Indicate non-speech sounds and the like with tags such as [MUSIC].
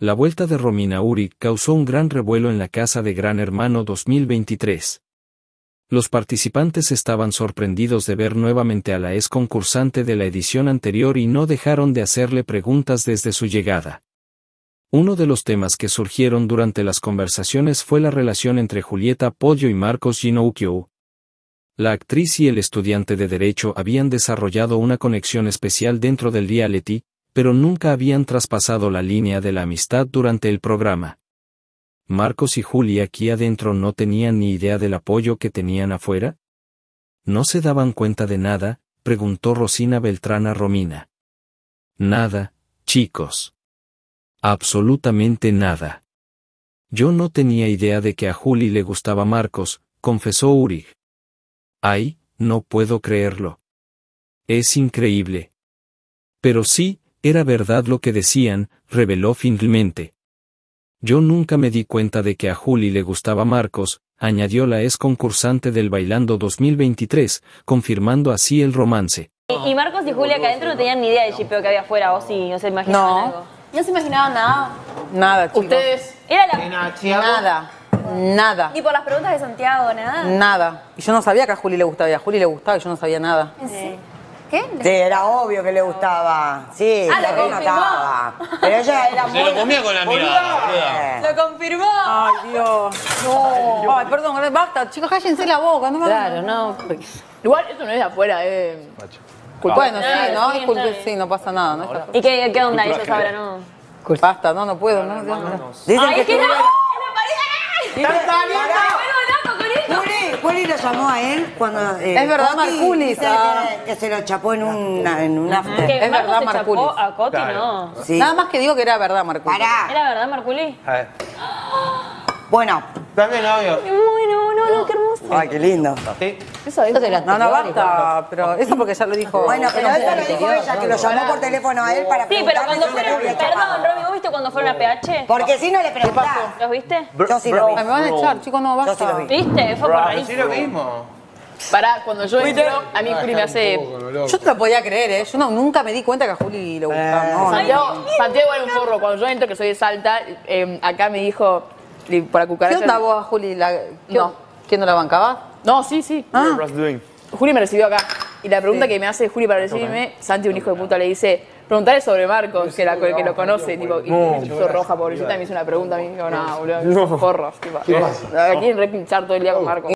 La vuelta de Romina Uri causó un gran revuelo en la casa de Gran Hermano 2023. Los participantes estaban sorprendidos de ver nuevamente a la ex concursante de la edición anterior y no dejaron de hacerle preguntas desde su llegada. Uno de los temas que surgieron durante las conversaciones fue la relación entre Julieta Pollo y Marcos Ginoukyou. La actriz y el estudiante de Derecho habían desarrollado una conexión especial dentro del reality, pero nunca habían traspasado la línea de la amistad durante el programa. Marcos y Julia aquí adentro no tenían ni idea del apoyo que tenían afuera. ¿No se daban cuenta de nada? preguntó Rosina Beltrán a Romina. Nada, chicos. Absolutamente nada. Yo no tenía idea de que a Juli le gustaba Marcos, confesó Urig. Ay, no puedo creerlo. Es increíble. Pero sí, era verdad lo que decían, reveló finalmente. Yo nunca me di cuenta de que a Juli le gustaba Marcos, añadió la ex concursante del Bailando 2023, confirmando así el romance. Y, Marcos y Julia acá adentro no tenían ni idea del chipeo que había afuera, o sí, no se imaginaban algo. No se imaginaban nada. Nada, chicos. ¿Ustedes? Era Nada. Nada. Y por las preguntas de Santiago, nada. Nada. Y yo no sabía que a Juli le gustaba, y a Juli le gustaba y yo no sabía nada. Sí. Sí, era obvio que le gustaba. Sí, ah, la lo notaba. Pero ella era Se lo comía con la mirada. Lo confirmó. Ay, Dios. No. Ay, perdón, eh, basta. Chicos, cállense la boca. No claro, no. Pues. Igual eso no es de afuera, eh. Ah. Bueno, sí, ¿no? Ah, sí, no pasa nada. No ¿Y qué, qué onda eso, ahora, No. Basta, no, no puedo. No, Dicen que... la que no! ¡Están saliendo! Marculi lo llamó a él cuando... Eh, es verdad, Marculi, ah. que, se lo chapó en un, en after. Es verdad, Marculi. a Coti, no. Nada más que digo que era verdad, Marculi. ¿Era verdad, Marculi? A ver. Bueno. Dame el bueno, no, no, qué hermoso. Ay, qué lindo. ¿Sí? Eso es. No, no, basta, pero [LAUGHS] eso porque ya lo dijo. Bueno, pero eso lo dijo ella, que lo llamó por teléfono a él para Sí, pero cuando lo fueron, perdón, Robert. ¿Por fueron PH? Porque si no le preguntás. ¿Los viste? Yo sí los vi. Me van a echar, chicos, no basta. a ¿Viste? Fue por ahí. Sí lo mismo. Pará, cuando yo entro, a mí ah, Juli me hace... Yo te lo podía creer, ¿eh? Yo no, nunca me di cuenta que a Juli le gustaba. Eh. Santiago, Santiago era un forro. Cuando yo entro, que soy de Salta, em, acá me dijo... Para ¿Qué onda vos, Juli? no. ¿Quién no la bancaba? No, sí, sí. Ah. Juli me recibió acá. Y la pregunta que me hace Juli para recibirme, Santi, un hijo de puta, le dice... Preguntarle sobre Marcos, que, la, que lo conoce, tipo, y se hizo roja, pobrecita, me hizo una pregunta, a me dijo, no, boludo, [LAUGHS] porros, tipo. [LAUGHS] Aquí repinchar todo el día con Marcos.